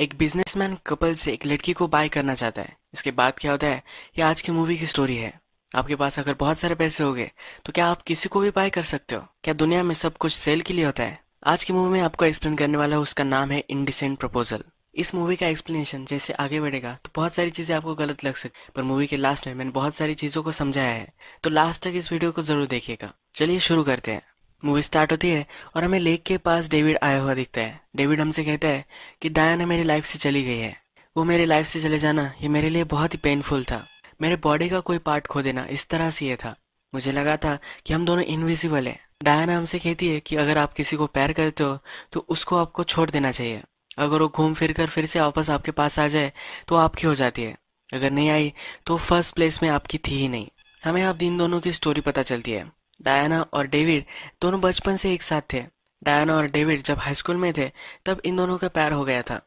एक businessman couple से एक लड़की को बाय करना चाहता है इसके बाद क्या होता है ये आज की मूवी की स्टोरी है आपके पास अगर बहुत सारे पैसे हो गए तो क्या आप किसी को भी बाय कर सकते हो क्या दुनिया में सब कुछ सेल के लिए होता है आज की मूवी में आपको एक्सप्लेन करने वाला है उसका नाम है इंडिसेंट प्रपोजल इस मूवी का एक्सप्लेनेशन जैसे आगे बढ़ेगा तो बहुत सारी चीजें आपको गलत लग सकती पर मूवी के लास्ट में मैंने बहुत सारी चीजों को समझाया है तो लास्ट तक इस वीडियो को जरूर देखिएगा चलिए शुरू करते हैं मूवी स्टार्ट होती है और हमें लेक के पास डेविड आया हुआ दिखता है डेविड हमसे कहता है कि डायना मेरी लाइफ से चली गई है वो मेरे लाइफ से चले जाना ये मेरे लिए बहुत ही पेनफुल था मेरे बॉडी का कोई पार्ट खो देना इस तरह से ये था मुझे लगा था कि हम दोनों इनविजिबल है डायना हमसे कहती है कि अगर आप किसी को प्यार करते हो तो उसको आपको छोड़ देना चाहिए अगर वो घूम फिर कर फिर से वापस आपके पास आ जाए तो आपकी हो जाती है अगर नहीं आई तो फर्स्ट प्लेस में आपकी थी ही नहीं हमें आप इन दोनों की स्टोरी पता चलती है डायना और डेविड दोनों बचपन से एक साथ थे डायना और डेविड जब हाई स्कूल में थे तब इन दोनों का प्यार हो गया था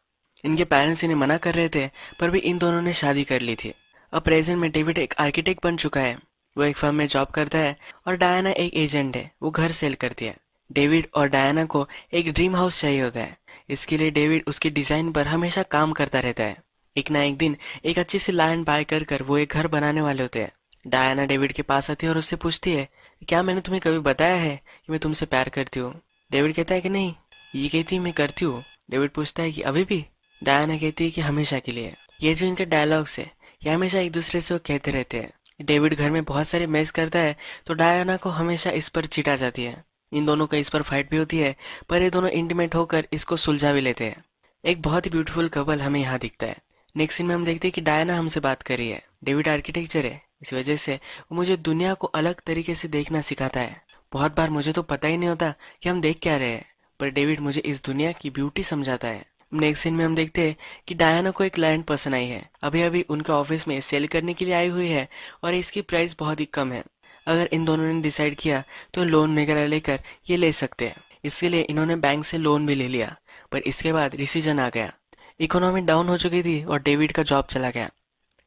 इनके पेरेंट्स इन्हें मना कर रहे थे पर भी इन दोनों ने शादी कर ली थी अब प्रेजेंट में डेविड एक आर्किटेक्ट बन चुका है वो एक फर्म में जॉब करता है और डायना एक एजेंट है वो घर सेल करती है डेविड और डायना को एक ड्रीम हाउस चाहिए होता है इसके लिए डेविड उसके डिजाइन पर हमेशा काम करता रहता है एक ना एक दिन एक अच्छी सी लाइन बाय कर कर वो एक घर बनाने वाले होते हैं डायना डेविड के पास आती है और उससे पूछती है क्या मैंने तुम्हें कभी बताया है कि मैं तुमसे प्यार करती हूँ डेविड कहता है कि नहीं ये कहती है मैं करती हूँ डेविड पूछता है कि अभी भी डायना कहती है कि हमेशा के लिए ये जो इनके डायलॉग्स है ये हमेशा एक दूसरे से कहते रहते हैं डेविड घर में बहुत सारे मैच करता है तो डायना को हमेशा इस पर चिटा जाती है इन दोनों का इस पर फाइट भी होती है पर ये दोनों इंटीमेट होकर इसको सुलझा भी लेते हैं एक बहुत ही ब्यूटीफुल कपल हमें यहाँ दिखता है नेक्स्ट सीन में हम देखते हैं कि डायना हमसे बात कर रही है डेविड आर्किटेक्चर है इस वजह से वो मुझे दुनिया को अलग तरीके से देखना सिखाता है बहुत बार मुझे तो पता ही नहीं होता कि हम देख क्या रहे हैं पर डेविड मुझे इस दुनिया की ब्यूटी समझाता है नेक्स्ट सीन में हम देखते हैं कि डायना को एक क्लाइंट पसंद आई है अभी अभी उनके ऑफिस में सेल करने के लिए आई हुई है और इसकी प्राइस बहुत ही कम है अगर इन दोनों ने डिसाइड किया तो लोन वगैरह लेकर ये ले सकते हैं इसके लिए इन्होंने बैंक से लोन भी ले लिया पर इसके बाद डिसीजन आ गया इकोनॉमी डाउन हो चुकी थी और डेविड का जॉब चला गया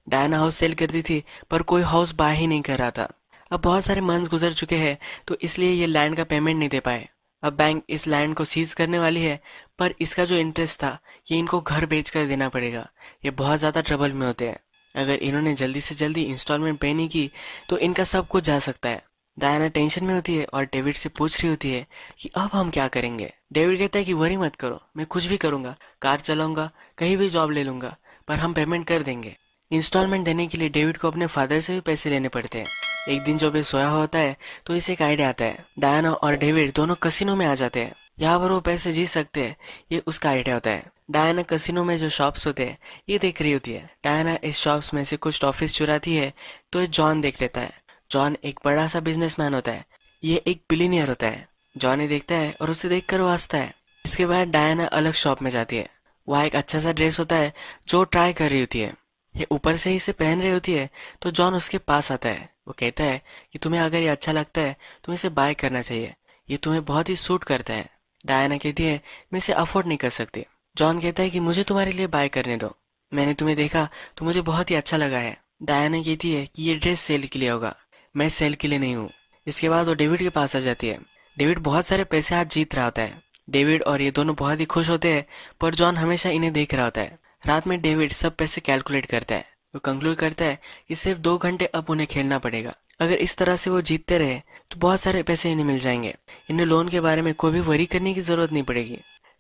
डायना हाउस सेल करती थी पर कोई हाउस बाय ही नहीं कर रहा था अब बहुत सारे मंथ गुजर चुके हैं तो इसलिए ये लैंड का पेमेंट नहीं दे पाए अब बैंक इस लैंड को सीज करने वाली है पर इसका जो इंटरेस्ट था ये इनको घर बेच कर देना पड़ेगा ये बहुत ज़्यादा ट्रबल में होते हैं अगर इन्होंने जल्दी से जल्दी इंस्टॉलमेंट पे नहीं की तो इनका सब कुछ जा सकता है डायना टेंशन में होती है और डेविड से पूछ रही होती है कि अब हम क्या करेंगे डेविड कहता है कि वरी मत करो मैं कुछ भी करूंगा कार चलाऊंगा कहीं भी जॉब ले लूंगा पर हम पेमेंट कर देंगे इंस्टॉलमेंट देने के लिए डेविड को अपने फादर से भी पैसे लेने पड़ते हैं एक दिन जब ये सोया होता है तो इसे एक आइडिया आता है डायना और डेविड दोनों कसिनो में आ जाते हैं यहाँ पर वो पैसे जीत सकते हैं ये उसका आइडिया होता है डायना कसिनो में जो शॉप्स होते हैं ये देख रही होती है डायना इस शॉप्स में से कुछ ऑफिस चुराती है तो ये जॉन देख लेता है जॉन एक बड़ा सा बिजनेसमैन होता है ये एक बिलीनियर होता है जॉन ये देखता है और उसे देख कर वो हंसता है इसके बाद डायना अलग शॉप में जाती है वहाँ एक अच्छा सा ड्रेस होता है जो ट्राई कर रही होती है ये ऊपर से इसे पहन रही होती है तो जॉन उसके पास आता है वो कहता है कि तुम्हें अगर ये अच्छा लगता है तो इसे बाय करना चाहिए ये तुम्हें बहुत ही सूट करता है डायना कहती है मैं इसे अफोर्ड नहीं कर सकती जॉन कहता है कि मुझे तुम्हारे लिए बाय करने दो मैंने तुम्हें देखा तो मुझे बहुत ही अच्छा लगा है डायना कहती है कि ये ड्रेस सेल के लिए होगा मैं सेल के लिए नहीं हूँ इसके बाद वो डेविड के पास आ जाती है डेविड बहुत सारे पैसे आज जीत रहा होता है डेविड और ये दोनों बहुत ही खुश होते हैं पर जॉन हमेशा इन्हें देख रहा होता है रात में डेविड सब पैसे कैलकुलेट करता है वो कंक्लूड करता है कि सिर्फ दो घंटे अब उन्हें खेलना पड़ेगा अगर इस तरह से वो जीतते रहे तो बहुत सारे पैसे इन्हें मिल जाएंगे इन्हें लोन के बारे में कोई भी वरी करने की जरूरत नहीं पड़ेगी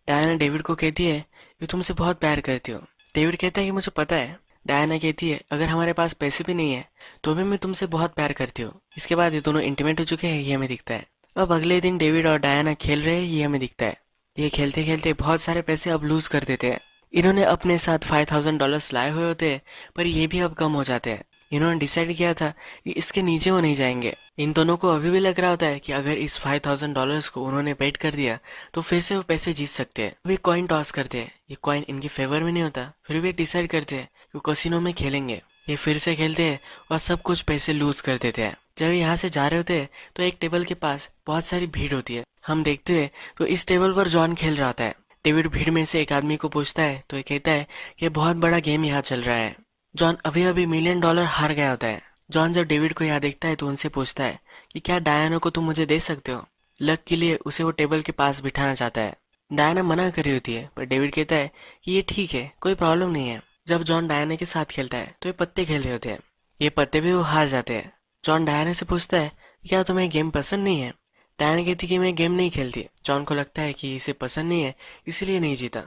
डायना डेविड को कहती है कि तुमसे बहुत प्यार करती हो डेविड कहता है कि मुझे पता है डायना कहती है अगर हमारे पास पैसे भी नहीं है तो भी मैं तुमसे बहुत प्यार करती हूँ इसके बाद ये दोनों इंटीमेट हो चुके हैं ये हमें दिखता है अब अगले दिन डेविड और डायना खेल रहे हैं ये हमें दिखता है ये खेलते खेलते बहुत सारे पैसे अब लूज कर देते हैं इन्होंने अपने साथ फाइव थाउजेंड डॉलर लाए हुए होते पर ये भी अब कम हो जाते हैं इन्होंने डिसाइड किया था कि इसके नीचे वो नहीं जाएंगे इन दोनों को अभी भी लग रहा होता है कि अगर इस फाइव थाउजेंड डॉलर को उन्होंने बेट कर दिया तो फिर से वो पैसे जीत सकते हैं वे कॉइन टॉस करते हैं ये कॉइन इनके फेवर में नहीं होता फिर वे डिसाइड करते हैं कि कसिनो में खेलेंगे ये फिर से खेलते हैं और सब कुछ पैसे लूज कर देते हैं जब यहाँ से जा रहे होते हैं तो एक टेबल के पास बहुत सारी भीड़ होती है हम देखते हैं तो इस टेबल पर जॉन खेल रहा होता है डेविड भीड़ में से एक आदमी को पूछता है तो ये कहता है कि बहुत बड़ा गेम यहाँ चल रहा है जॉन अभी अभी मिलियन डॉलर हार गया होता है जॉन जब डेविड को यहाँ देखता है तो उनसे पूछता है कि क्या डायना को तुम मुझे दे सकते हो लक के लिए उसे वो टेबल के पास बिठाना चाहता है डायना मना कर रही होती है पर डेविड कहता है कि ये ठीक है कोई प्रॉब्लम नहीं है जब जॉन डायना के साथ खेलता है तो ये पत्ते खेल रहे होते हैं ये पत्ते भी वो हार जाते हैं जॉन डायना से पूछता है क्या तुम्हें गेम पसंद नहीं है डायन कहती कि मैं गेम नहीं खेलती जॉन को लगता है कि इसे पसंद नहीं है इसलिए नहीं जीता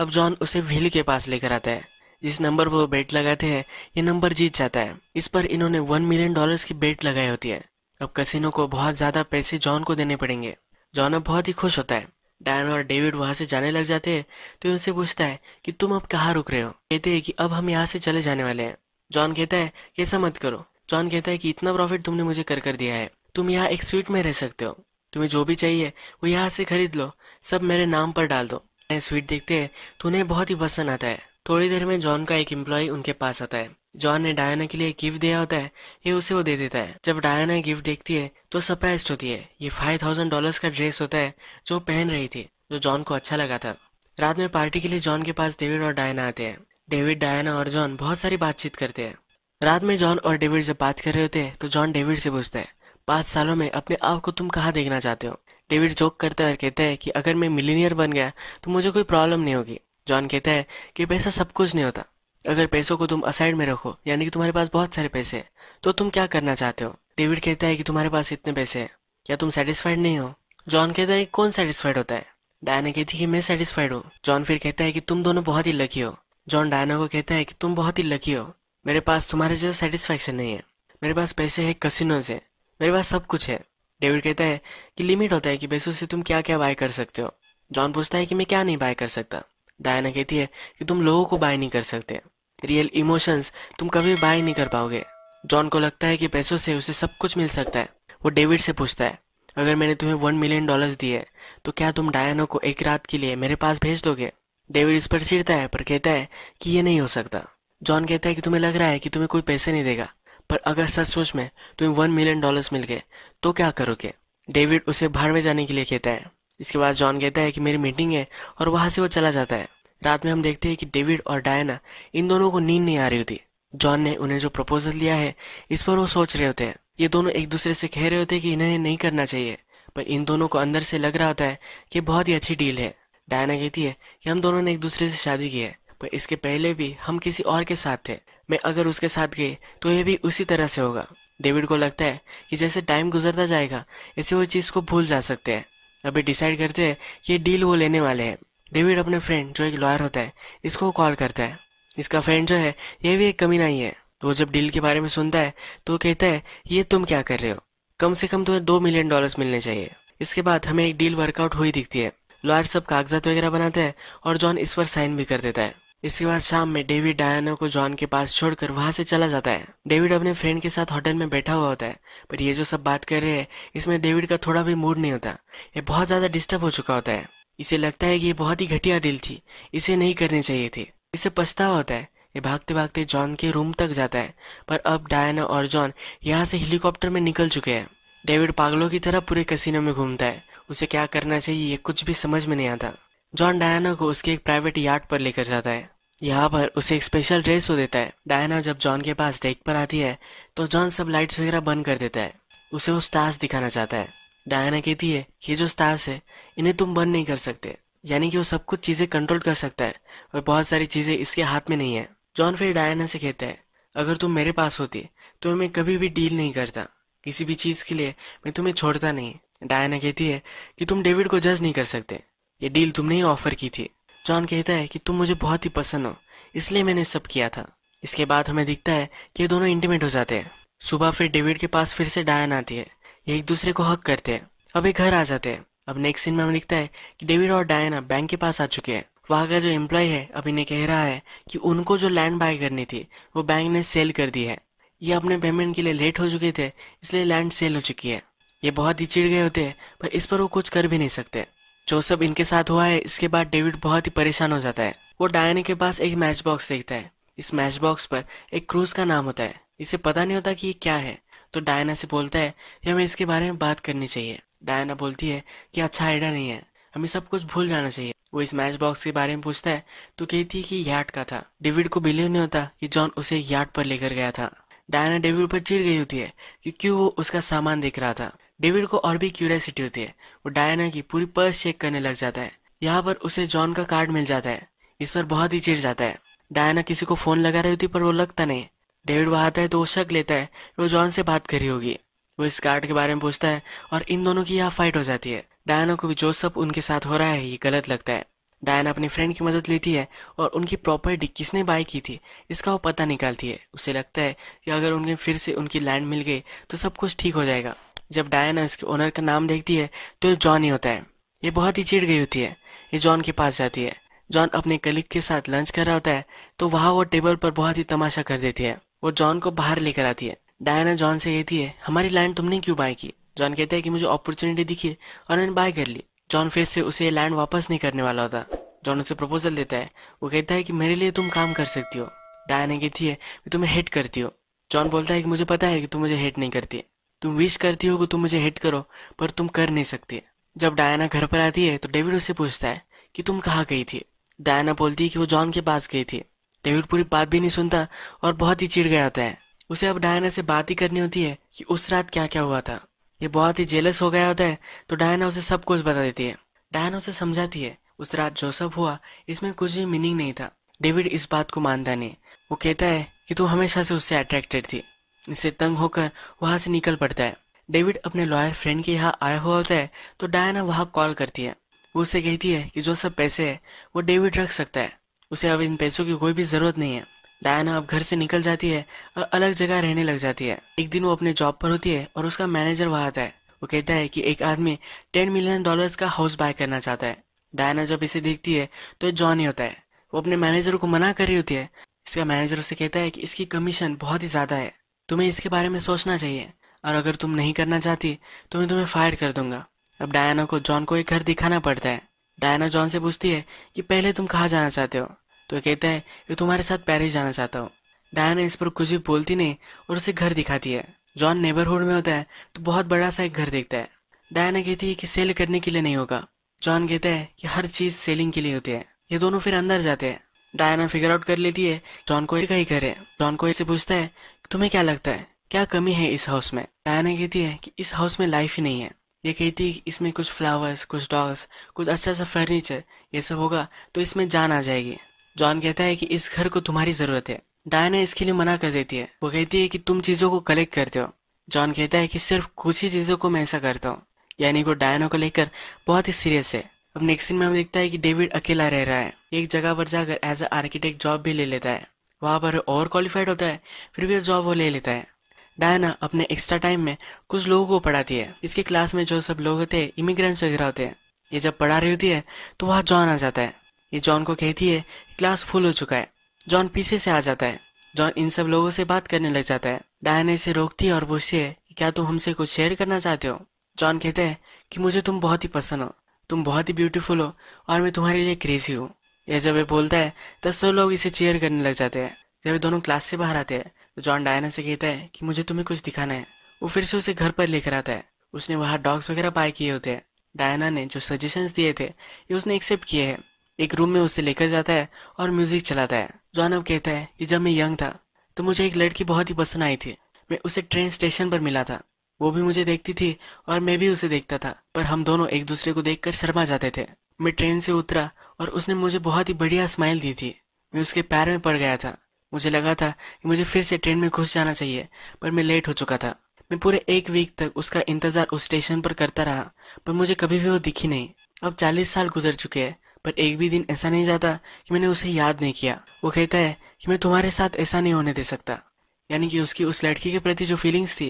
अब जॉन उसे व्हील के पास लेकर आता है जिस नंबर पर वो बेट लगाते हैं ये नंबर जीत जाता है इस पर इन्होंने वन मिलियन डॉलर्स की बेट लगाई होती है अब कसिनो को बहुत ज्यादा पैसे जॉन को देने पड़ेंगे जॉन अब बहुत ही खुश होता है डायन और डेविड वहां से जाने लग जाते हैं तो उनसे पूछता है कि तुम अब कहाँ रुक रहे हो कहते हैं कि अब हम यहाँ से चले जाने वाले हैं जॉन कहता है कैसा मत करो जॉन कहता है कि इतना प्रॉफिट तुमने मुझे कर कर दिया है तुम यहाँ एक स्वीट में रह सकते हो तुम्हें जो भी चाहिए वो यहाँ से खरीद लो सब मेरे नाम पर डाल दो स्वीट देखते है तो उन्हें बहुत ही पसंद आता है थोड़ी देर में जॉन का एक एम्प्लॉय उनके पास आता है जॉन ने डायना के लिए गिफ्ट दिया होता है ये उसे वो दे देता है जब डायना गिफ्ट देखती है तो सरप्राइज होती है ये फाइव थाउजेंड डॉलर का ड्रेस होता है जो पहन रही थी जो जॉन को अच्छा लगा था रात में पार्टी के लिए जॉन के पास डेविड और डायना आते हैं डेविड डायना और जॉन बहुत सारी बातचीत करते हैं रात में जॉन और डेविड जब बात कर रहे होते हैं तो जॉन डेविड से पूछता है पांच सालों में अपने आप को तुम कहाँ देखना चाहते हो डेविड जोक करते हुए कहते हैं कि अगर मैं मिलीनियर बन गया तो मुझे कोई प्रॉब्लम नहीं होगी जॉन कहता है कि पैसा सब कुछ नहीं होता अगर पैसों को तुम असाइड में रखो यानी कि तुम्हारे पास बहुत सारे पैसे हैं तो तुम क्या करना चाहते हो डेविड कहता है कि तुम्हारे पास इतने पैसे हैं क्या तुम सेटिस्फाइड नहीं हो जॉन कहता है कौन सेटिस्फाइड होता है डायना कहती है कि मैं सेटिस्फाइड हूँ जॉन फिर कहता है कि तुम दोनों बहुत ही लकी हो जॉन डायना को कहता है कि तुम बहुत ही लकी हो मेरे पास तुम्हारे जैसा सेटिस्फेक्शन नहीं है मेरे पास पैसे है कसिनो से मेरे पास सब कुछ है डेविड कहता है कि लिमिट होता है कि पैसों से तुम क्या क्या बाय कर सकते हो जॉन पूछता है कि मैं क्या नहीं बाय कर सकता डायना कहती है कि तुम लोगों को बाय नहीं कर सकते रियल इमोशंस तुम कभी बाय नहीं कर पाओगे जॉन को लगता है कि पैसों से उसे सब कुछ मिल सकता है वो डेविड से पूछता है अगर मैंने तुम्हें वन मिलियन डॉलर्स दिए तो क्या तुम डायना को एक रात के लिए मेरे पास भेज दोगे डेविड इस पर चिड़ता है पर कहता है कि ये नहीं हो सकता जॉन कहता है कि तुम्हें लग रहा है कि तुम्हें कोई पैसे नहीं देगा पर अगर सच सोच में तुम्हें वन मिलियन डॉलर्स मिल गए तो क्या करोगे डेविड उसे बाहर में जाने के लिए कहता है इसके बाद जॉन कहता है कि मेरी मीटिंग है और वहां से वो चला जाता है रात में हम देखते हैं कि डेविड और डायना इन दोनों को नींद नहीं आ रही होती जॉन ने उन्हें जो प्रपोजल दिया है इस पर वो सोच रहे होते हैं ये दोनों एक दूसरे से कह रहे होते हैं कि इन्हें नहीं करना चाहिए पर इन दोनों को अंदर से लग रहा होता है कि बहुत ही अच्छी डील है डायना कहती है कि हम दोनों ने एक दूसरे से शादी की है पर इसके पहले भी हम किसी और के साथ थे मैं अगर उसके साथ गए तो यह भी उसी तरह से होगा डेविड को लगता है कि जैसे टाइम गुजरता जाएगा ऐसे वो चीज़ को भूल जा सकते हैं अभी डिसाइड करते हैं कि ये डील वो लेने वाले हैं डेविड अपने फ्रेंड जो एक लॉयर होता है इसको कॉल करता है इसका फ्रेंड जो है यह भी एक कमी नहीं है तो जब डील के बारे में सुनता है तो कहता है ये तुम क्या कर रहे हो कम से कम तुम्हें दो मिलियन डॉलर्स मिलने चाहिए इसके बाद हमें एक डील वर्कआउट हुई दिखती है लॉयर सब कागजात वगैरह बनाते हैं और जॉन इस पर साइन भी कर देता है इसके बाद शाम में डेविड डायना को जॉन के पास छोड़कर वहां से चला जाता है डेविड अपने फ्रेंड के साथ होटल में बैठा हुआ होता है पर ये जो सब बात कर रहे हैं इसमें डेविड का थोड़ा भी मूड नहीं होता ये बहुत ज्यादा डिस्टर्ब हो चुका होता है इसे लगता है कि ये बहुत ही घटिया डील थी इसे नहीं करनी चाहिए थी इसे पछतावा होता है ये भागते भागते जॉन के रूम तक जाता है पर अब डायना और जॉन यहाँ से हेलीकॉप्टर में निकल चुके हैं डेविड पागलों की तरह पूरे कसीनो में घूमता है उसे क्या करना चाहिए ये कुछ भी समझ में नहीं आता जॉन डायना को उसके एक प्राइवेट यार्ड पर लेकर जाता है यहाँ पर उसे एक स्पेशल ड्रेस हो देता है डायना जब जॉन के पास डेक पर आती है तो जॉन सब लाइट्स वगैरह बंद कर देता है उसे वो स्टार्स दिखाना चाहता है डायना कहती है ये जो स्टार्स है इन्हें तुम बंद नहीं कर सकते यानी कि वो सब कुछ चीज़ें कंट्रोल कर सकता है और बहुत सारी चीज़ें इसके हाथ में नहीं है जॉन फिर डायना से कहता है अगर तुम मेरे पास होती तो मैं कभी भी डील नहीं करता किसी भी चीज़ के लिए मैं तुम्हें छोड़ता नहीं डायना कहती है कि तुम डेविड को जज नहीं कर सकते ये डील तुमने ही ऑफर की थी जॉन कहता है कि तुम मुझे बहुत ही पसंद हो इसलिए मैंने सब किया था इसके बाद हमें दिखता है कि ये दोनों इंटीमेट हो जाते हैं सुबह फिर डेविड के पास फिर से डायन आती है ये एक दूसरे को हक करते हैं अब ये घर आ जाते हैं अब नेक्स्ट सीन में हमें दिखता है कि डेविड और डायना बैंक के पास आ चुके हैं वहाँ का जो एम्प्लॉय है अब इन्हें कह रहा है कि उनको जो लैंड बाय करनी थी वो बैंक ने सेल कर दी है ये अपने पेमेंट के लिए लेट हो चुके थे इसलिए लैंड सेल हो चुकी है ये बहुत ही चिड़ गए होते हैं पर इस पर वो कुछ कर भी नहीं सकते जो सब इनके साथ हुआ है इसके बाद डेविड बहुत ही परेशान हो जाता है वो डायने के पास एक मैच बॉक्स देखता है इस मैच बॉक्स पर एक क्रूज का नाम होता है इसे पता नहीं होता कि ये क्या है तो डायना से बोलता है कि हमें इसके बारे में बात करनी चाहिए डायना बोलती है कि अच्छा आइडिया नहीं है हमें सब कुछ भूल जाना चाहिए वो इस मैच बॉक्स के बारे में पूछता है तो कहती है कि यार्ड का था डेविड को बिलीव नहीं होता कि जॉन उसे यार्ड पर लेकर गया था डायना डेविड पर चिड़ गई होती है क्योंकि वो उसका सामान देख रहा था डेविड को और भी क्यूरियसिटी होती है वो डायना की पूरी पर्स चेक करने लग जाता है यहाँ पर उसे जॉन का कार्ड मिल जाता है इस पर बहुत ही चिड़ जाता है डायना किसी को फोन लगा रही होती पर वो लगता नहीं डेविड वहां आता है तो वो शक लेता है वो जॉन से बात करी होगी वो इस कार्ड के बारे में पूछता है और इन दोनों की यहाँ फाइट हो जाती है डायना को भी जो सब उनके साथ हो रहा है ये गलत लगता है डायना अपने फ्रेंड की मदद लेती है और उनकी प्रॉपर्टी किसने बाय की थी इसका वो पता निकालती है उसे लगता है कि अगर उनके फिर से उनकी लैंड मिल गई तो सब कुछ ठीक हो जाएगा जब डायना इसके ओनर का नाम देखती है तो ये जॉन ही होता है ये बहुत ही चिढ़ गई होती है ये जॉन के पास जाती है जॉन अपने कलिक के साथ लंच कर रहा होता है तो वहाँ वो टेबल पर बहुत ही तमाशा कर देती है वो जॉन को बाहर लेकर आती है डायना जॉन से कहती है हमारी लैंड तुमने क्यों बाय की जॉन कहता है कि मुझे अपॉर्चुनिटी दिखी और मैंने बाय कर ली जॉन फिर से उसे लैंड वापस नहीं करने वाला होता जॉन उसे प्रपोजल देता है वो कहता है कि मेरे लिए तुम काम कर सकती हो डायना कहती है मैं तुम्हें हेट करती हो जॉन बोलता है कि मुझे पता है कि तुम मुझे हेट नहीं करती तुम विश करती हो कि तुम मुझे हिट करो पर तुम कर नहीं सकती जब डायना घर पर आती है तो डेविड उससे पूछता है कि तुम कहाँ गई थी डायना बोलती है कि वो जॉन के पास गई थी डेविड पूरी बात भी नहीं सुनता और बहुत ही चिढ़ गया होता है उसे अब डायना से बात ही करनी होती है कि उस रात क्या क्या हुआ था ये बहुत ही जेलस हो गया होता है तो डायना उसे सब कुछ बता देती है डायना उसे समझाती है उस रात जो सब हुआ इसमें कुछ भी मीनिंग नहीं था डेविड इस बात को मानता नहीं वो कहता है कि तू हमेशा से उससे अट्रैक्टेड थी इसे तंग होकर वहां से निकल पड़ता है डेविड अपने लॉयर फ्रेंड के यहाँ आया हुआ होता है तो डायना वहां कॉल करती है वो उसे कहती है कि जो सब पैसे है वो डेविड रख सकता है उसे अब इन पैसों की कोई भी जरूरत नहीं है डायना अब घर से निकल जाती है और अलग जगह रहने लग जाती है एक दिन वो अपने जॉब पर होती है और उसका मैनेजर वहां आता है वो कहता है कि एक आदमी टेन मिलियन डॉलर का हाउस बाय करना चाहता है डायना जब इसे देखती है तो जॉन ही होता है वो अपने मैनेजर को मना कर रही होती है इसका मैनेजर उसे कहता है कि इसकी कमीशन बहुत ही ज्यादा है तुम्हें इसके बारे में सोचना चाहिए और अगर तुम नहीं करना चाहती तो मैं तुम्हें फायर कर दूंगा अब डायना को जॉन को एक घर दिखाना पड़ता है डायना जॉन से पूछती है कि पहले तुम कहाँ जाना चाहते हो तो कहता है कि तुम्हारे साथ पैरिस जाना चाहता हूँ डायना इस पर कुछ भी बोलती नहीं और उसे घर दिखाती है जॉन नेबरहुड में होता है तो बहुत बड़ा सा एक घर देखता है डायना कहती है कि सेल करने के लिए नहीं होगा जॉन कहता है कि हर चीज सेलिंग के लिए होती है ये दोनों फिर अंदर जाते हैं डायना फिगर आउट कर लेती है जॉन को का ही घर है जॉन को ऐसे पूछता है तुम्हें क्या लगता है क्या कमी है इस हाउस में डायना कहती है कि इस हाउस में लाइफ ही नहीं है ये कहती है इसमें कुछ फ्लावर्स कुछ डॉग्स कुछ अच्छा सा फर्नीचर ये सब होगा तो इसमें जान आ जाएगी जॉन कहता है कि इस घर को तुम्हारी जरूरत है डायना इसके लिए मना कर देती है वो कहती है कि तुम चीजों को कलेक्ट करते हो जॉन कहता है कि सिर्फ कुछ ही चीजों को मैं ऐसा करता हूँ यानी वो डायना को लेकर बहुत ही सीरियस है अब नेक्स्ट सीन में हम देखता है कि डेविड अकेला रह रहा है एक जगह पर जाकर एज अ आर्किटेक्ट जॉब भी ले लेता है वहां पर और क्वालिफाइड होता है फिर भी जॉब वो ले लेता है डायना अपने एक्स्ट्रा टाइम में कुछ लोगों को पढ़ाती है इसके क्लास में जो सब लोग होते हैं इमिग्रेंट्स वगैरह होते हैं ये जब पढ़ा रही होती है तो वहाँ जॉन आ जाता है ये जॉन को कहती है क्लास फुल हो चुका है जॉन पीछे से आ जाता है जॉन इन सब लोगों से बात करने लग जाता है डायना इसे रोकती है और पूछती है क्या तुम हमसे कुछ शेयर करना चाहते हो जॉन कहते हैं कि मुझे तुम बहुत ही पसंद हो तुम बहुत ही ब्यूटीफुल हो और मैं तुम्हारे लिए क्रेजी हूँ यह जब ये बोलता है तो सब लोग इसे चेयर करने लग जाते हैं जब ये दोनों क्लास से बाहर आते हैं तो जॉन डायना से कहता है कि मुझे तुम्हें कुछ दिखाना है वो फिर से उसे घर पर लेकर आता है उसने वहाँ डॉग्स वगैरह बाय किए होते हैं डायना ने जो सजेशंस दिए थे ये उसने एक्सेप्ट किए हैं एक रूम में उसे लेकर जाता है और म्यूजिक चलाता है जॉन अब कहता है कि जब मैं यंग था तो मुझे एक लड़की बहुत ही पसंद आई थी मैं उसे ट्रेन स्टेशन पर मिला था वो भी मुझे देखती थी और मैं भी उसे देखता था पर हम दोनों एक दूसरे को देखकर शर्मा जाते थे मैं ट्रेन से उतरा और उसने मुझे बहुत ही बढ़िया स्माइल दी थी मैं उसके पैर में पड़ गया था मुझे लगा था कि मुझे फिर से ट्रेन में घुस जाना चाहिए पर मैं लेट हो चुका था मैं पूरे एक वीक तक उसका इंतजार उस स्टेशन पर करता रहा पर मुझे कभी भी वो दिखी नहीं अब चालीस साल गुजर चुके हैं पर एक भी दिन ऐसा नहीं जाता कि मैंने उसे याद नहीं किया वो कहता है कि मैं तुम्हारे साथ ऐसा नहीं होने दे सकता यानी कि उसकी उस लड़की के प्रति जो फीलिंग्स थी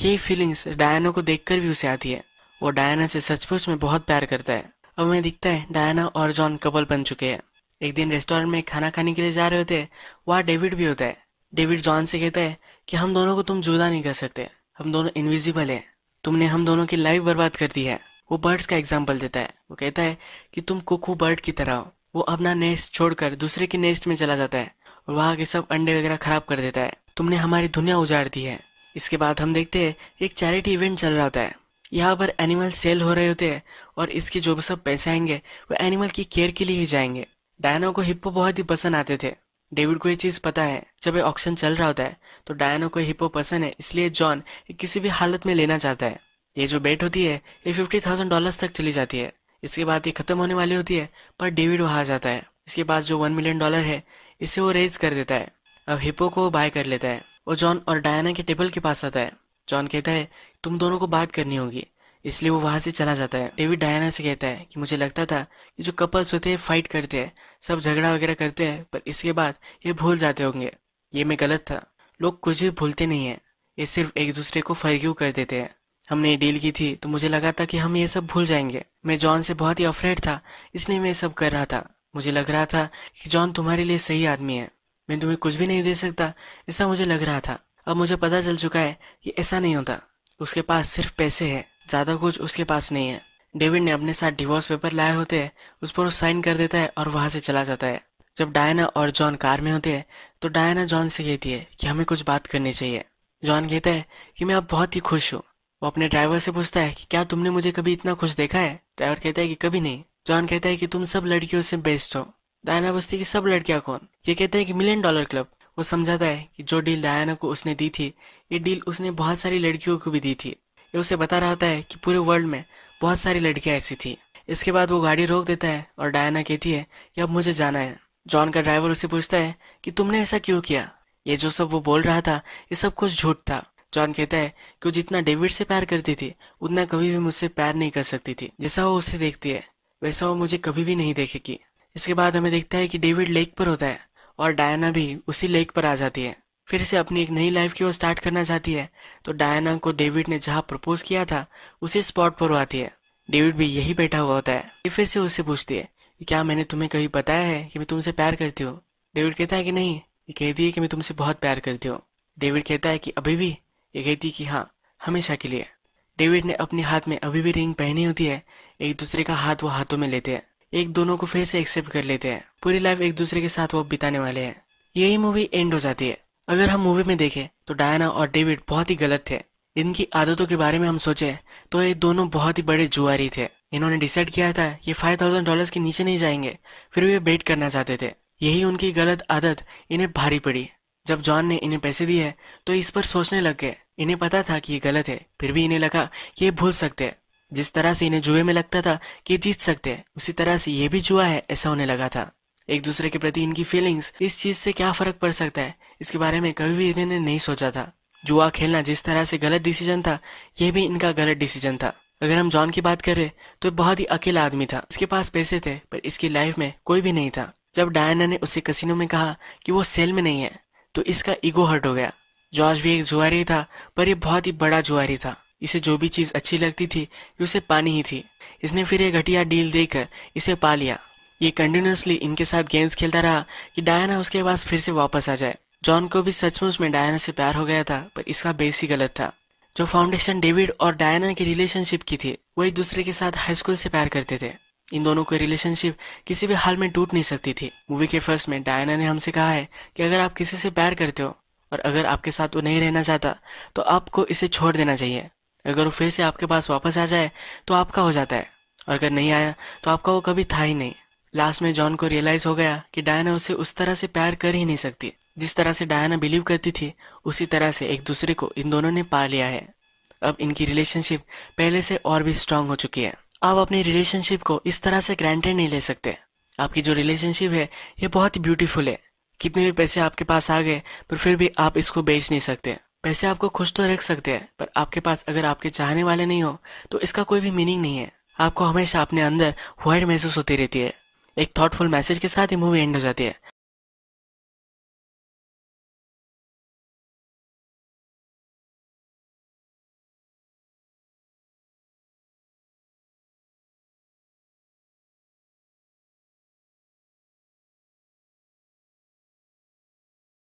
यही फीलिंग्स डायना को देखकर भी उसे आती है वो डायना से सचमुच में बहुत प्यार करता है हमें दिखता है डायना और जॉन कपल बन चुके हैं एक दिन रेस्टोरेंट में खाना खाने के लिए जा रहे होते हैं वहाँ डेविड भी होता है डेविड जॉन से कहता है कि हम दोनों को तुम जुदा नहीं कर सकते हम दोनों इनविजिबल है तुमने हम दोनों की लाइफ बर्बाद कर दी है वो बर्ड्स का एग्जाम्पल देता है वो कहता है कि तुम कुकू बर्ड की तरह हो वो अपना नेस्ट छोड़कर दूसरे के नेस्ट में चला जाता है और वहाँ के सब अंडे वगैरह खराब कर देता है तुमने हमारी दुनिया उजाड़ दी है इसके बाद हम देखते हैं एक चैरिटी इवेंट चल रहा होता है यहाँ पर एनिमल सेल हो रहे होते हैं और इसके जो भी सब पैसे आएंगे वो एनिमल की केयर के लिए ही जाएंगे डायना को हिप्पो बहुत ही पसंद आते थे डेविड को ये चीज पता है जब ये ऑक्शन चल रहा होता है तो डायना को हिप्पो पसंद है इसलिए जॉन किसी भी हालत में लेना चाहता है ये जो बेट होती है ये फिफ्टी थाउजेंड डॉलर तक चली जाती है इसके बाद ये खत्म होने वाली होती है पर डेविड वहां जाता है इसके पास जो वन मिलियन डॉलर है इसे वो रेज कर देता है अब हिप्पो को बाय कर लेता है वो जॉन और डायना के टेबल के पास आता है जॉन कहता है तुम दोनों को बात करनी होगी इसलिए वो वहां से चला जाता है डेविड डायना से कहता है कि मुझे लगता था कि जो कपल्स होते हैं फाइट करते हैं सब झगड़ा वगैरह करते हैं पर इसके बाद ये भूल जाते होंगे ये मैं गलत था लोग कुछ भी भूलते नहीं है ये सिर्फ एक दूसरे को फर्ग्यू कर देते हैं हमने डील की थी तो मुझे लगा था कि हम ये सब भूल जाएंगे मैं जॉन से बहुत ही अफ्रेड था इसलिए मैं ये सब कर रहा था मुझे लग रहा था कि जॉन तुम्हारे लिए सही आदमी है मैं तुम्हें कुछ भी नहीं दे सकता ऐसा मुझे लग रहा था अब मुझे पता चल चुका है कि ऐसा नहीं होता उसके पास सिर्फ पैसे है ज़्यादा कुछ उसके पास नहीं है डेविड ने अपने साथ डिवोर्स पेपर लाए होते हैं उस पर वो साइन कर देता है और वहां से चला जाता है जब डायना और जॉन कार में होते हैं तो डायना जॉन से कहती है कि हमें कुछ बात करनी चाहिए जॉन कहता है कि मैं अब बहुत ही खुश हूँ वो अपने ड्राइवर से पूछता है कि क्या तुमने मुझे कभी इतना खुश देखा है ड्राइवर कहता है कि कभी नहीं जॉन कहता है कि तुम सब लड़कियों से बेस्ट हो डायना पूछती है कि सब लड़कियां कौन ये कहते हैं कि मिलियन डॉलर क्लब वो समझाता है कि जो डील डायना को उसने दी थी ये डील उसने बहुत सारी लड़कियों को भी दी थी ये उसे बता रहा होता है कि पूरे वर्ल्ड में बहुत सारी लड़कियां ऐसी थी इसके बाद वो गाड़ी रोक देता है और डायना कहती है कि अब मुझे जाना है जॉन का ड्राइवर उसे पूछता है कि तुमने ऐसा क्यों किया ये जो सब वो बोल रहा था ये सब कुछ झूठ था जॉन कहता है कि वो जितना डेविड से प्यार करती थी उतना कभी भी मुझसे प्यार नहीं कर सकती थी जैसा वो उसे देखती है वैसा वो मुझे कभी भी नहीं देखेगी इसके बाद हमें देखता है कि डेविड लेक पर होता है और डायना भी उसी लेक पर आ जाती है फिर से अपनी एक नई लाइफ की ओर स्टार्ट करना चाहती है तो डायना को डेविड ने जहाँ प्रपोज किया था उसी स्पॉट पर वो आती है डेविड भी यही बैठा हुआ होता है ये फिर से उससे पूछती है कि क्या मैंने तुम्हें कभी बताया है कि मैं तुमसे प्यार करती हूँ डेविड कहता है कि नहीं ये कहती है कि मैं तुमसे बहुत प्यार करती हूँ डेविड कहता है कि अभी भी ये कहती है कि हाँ हमेशा के लिए डेविड ने अपने हाथ में अभी भी रिंग पहनी होती है एक दूसरे का हाथ वो हाथों में लेते हैं एक दोनों को फिर से एक्सेप्ट कर लेते हैं पूरी लाइफ एक दूसरे के साथ वो बिताने वाले हैं यही मूवी एंड हो जाती है अगर हम मूवी में देखें तो डायना और डेविड बहुत ही गलत थे इनकी आदतों के बारे में हम सोचे तो ये दोनों बहुत ही बड़े जुआरी थे इन्होंने डिसाइड किया था ये फाइव थाउजेंड डॉलर के नीचे नहीं जाएंगे फिर ये बेट करना चाहते थे यही उनकी गलत आदत इन्हें भारी पड़ी जब जॉन ने इन्हें पैसे दिए तो इस पर सोचने लग गए इन्हें पता था कि ये गलत है फिर भी इन्हें लगा कि ये भूल सकते हैं जिस तरह से इन्हें जुए में लगता था कि जीत सकते हैं उसी तरह से ये भी जुआ है ऐसा होने लगा था एक दूसरे के प्रति इनकी फीलिंग्स इस चीज से क्या फर्क पड़ सकता है इसके बारे में कभी भी इन्होंने नहीं सोचा था जुआ खेलना जिस तरह से गलत डिसीजन था यह भी इनका गलत डिसीजन था अगर हम जॉन की बात करें तो बहुत ही अकेला आदमी था इसके पास पैसे थे पर इसकी लाइफ में कोई भी नहीं था जब डायना ने उसे कसिनो में कहा कि वो सेल में नहीं है तो इसका ईगो हर्ट हो गया जॉर्ज भी एक जुआरी था पर यह बहुत ही बड़ा जुआरी था इसे जो भी चीज अच्छी लगती थी उसे पानी ही थी इसने फिर एक घटिया डील देकर इसे पा लिया ये कंटिन्यूसली इनके साथ गेम्स खेलता रहा कि डायना उसके पास फिर से वापस आ जाए जॉन को भी सचमुच में डायना से प्यार हो गया था पर इसका बेस ही गलत था जो फाउंडेशन डेविड और डायना की रिलेशनशिप की थी वो एक दूसरे के साथ हाई स्कूल से प्यार करते थे इन दोनों की रिलेशनशिप किसी भी हाल में टूट नहीं सकती थी मूवी के फर्स्ट में डायना ने हमसे कहा है कि अगर आप किसी से प्यार करते हो और अगर आपके साथ वो नहीं रहना चाहता तो आपको इसे छोड़ देना चाहिए अगर वो फिर से आपके पास वापस आ जाए तो आपका हो जाता है और अगर नहीं आया तो आपका वो कभी था ही नहीं लास्ट में जॉन को रियलाइज हो गया कि डायना उसे उस तरह से प्यार कर ही नहीं सकती जिस तरह से डायना बिलीव करती थी उसी तरह से एक दूसरे को इन दोनों ने पा लिया है अब इनकी रिलेशनशिप पहले से और भी स्ट्रांग हो चुकी है आप अपनी रिलेशनशिप को इस तरह से ग्रांटेड नहीं ले सकते आपकी जो रिलेशनशिप है ये बहुत ही ब्यूटीफुल है कितने भी पैसे आपके पास आ गए पर फिर भी आप इसको बेच नहीं सकते पैसे आपको खुश तो रख सकते हैं पर आपके पास अगर आपके चाहने वाले नहीं हो तो इसका कोई भी मीनिंग नहीं है आपको हमेशा अपने अंदर व्हाइट महसूस होती रहती है एक थॉटफुल मैसेज के साथ ही मूवी एंड हो जाती है